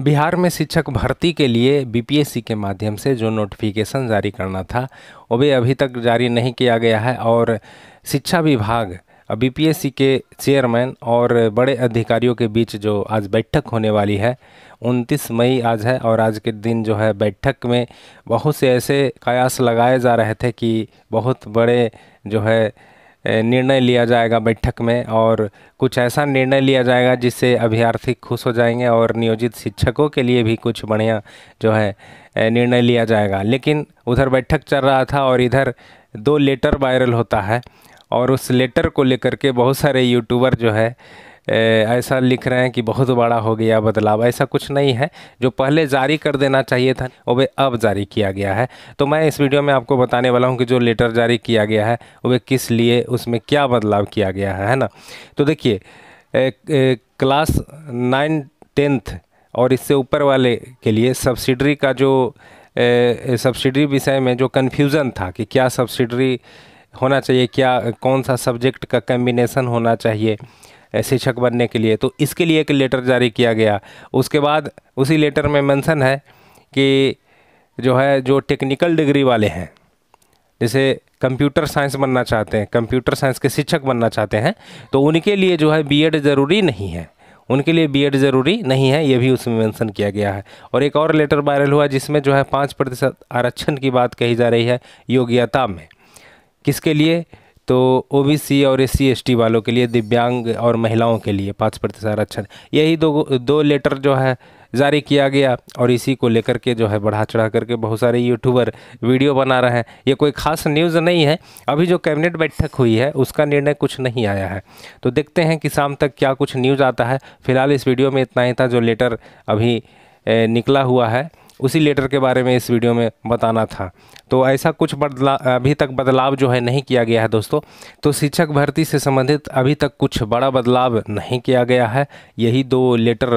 बिहार में शिक्षक भर्ती के लिए बीपीएससी के माध्यम से जो नोटिफिकेशन जारी करना था वो भी अभी तक जारी नहीं किया गया है और शिक्षा विभाग बीपीएससी के चेयरमैन और बड़े अधिकारियों के बीच जो आज बैठक होने वाली है 29 मई आज है और आज के दिन जो है बैठक में बहुत से ऐसे कयास लगाए जा रहे थे कि बहुत बड़े जो है निर्णय लिया जाएगा बैठक में और कुछ ऐसा निर्णय लिया जाएगा जिससे अभ्यर्थी खुश हो जाएंगे और नियोजित शिक्षकों के लिए भी कुछ बढ़िया जो है निर्णय लिया जाएगा लेकिन उधर बैठक चल रहा था और इधर दो लेटर वायरल होता है और उस लेटर को लेकर के बहुत सारे यूट्यूबर जो है ऐसा लिख रहे हैं कि बहुत बड़ा हो गया बदलाव ऐसा कुछ नहीं है जो पहले जारी कर देना चाहिए था वो वे अब जारी किया गया है तो मैं इस वीडियो में आपको बताने वाला हूँ कि जो लेटर जारी किया गया है वे किस लिए उसमें क्या बदलाव किया गया है है ना तो देखिए क्लास नाइन टेंथ और इससे ऊपर वाले के लिए सब्सिडरी का जो सब्सिडरी विषय में जो कन्फ्यूज़न था कि क्या सब्सिडरी होना चाहिए क्या कौन सा सब्जेक्ट का कम्बिनेसन होना चाहिए शिक्षक बनने के लिए तो इसके लिए एक लेटर जारी किया गया उसके बाद उसी लेटर में मेंशन है कि जो है जो टेक्निकल डिग्री वाले हैं जैसे कंप्यूटर साइंस बनना चाहते हैं कंप्यूटर साइंस के शिक्षक बनना चाहते हैं तो उनके लिए जो है बी ज़रूरी नहीं है उनके लिए बीएड ज़रूरी नहीं है ये भी उसमें मेंशन किया गया है और एक और लेटर वायरल हुआ जिसमें जो है पाँच प्रतिशत आरक्षण की बात कही जा रही है योग्यता में किसके लिए तो ओबीसी और एस सी वालों के लिए दिव्यांग और महिलाओं के लिए पाँच प्रतिशत आरक्षण यही दो दो लेटर जो है जारी किया गया और इसी को लेकर के जो है बढ़ा चढ़ा करके बहुत सारे यूट्यूबर वीडियो बना रहे हैं ये कोई खास न्यूज़ नहीं है अभी जो कैबिनेट बैठक हुई है उसका निर्णय कुछ नहीं आया है तो देखते हैं कि शाम तक क्या कुछ न्यूज़ आता है फिलहाल इस वीडियो में इतना ही था जो लेटर अभी निकला हुआ है उसी लेटर के बारे में इस वीडियो में बताना था तो ऐसा कुछ बदला अभी तक बदलाव जो है नहीं किया गया है दोस्तों तो शिक्षक भर्ती से संबंधित अभी तक कुछ बड़ा बदलाव नहीं किया गया है यही दो लेटर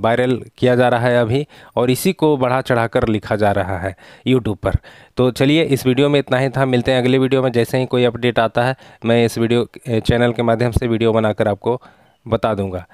वायरल किया जा रहा है अभी और इसी को बढ़ा चढ़ाकर लिखा जा रहा है यूट्यूब पर तो चलिए इस वीडियो में इतना ही था मिलते हैं अगले वीडियो में जैसे ही कोई अपडेट आता है मैं इस वीडियो चैनल के माध्यम से वीडियो बनाकर आपको बता दूंगा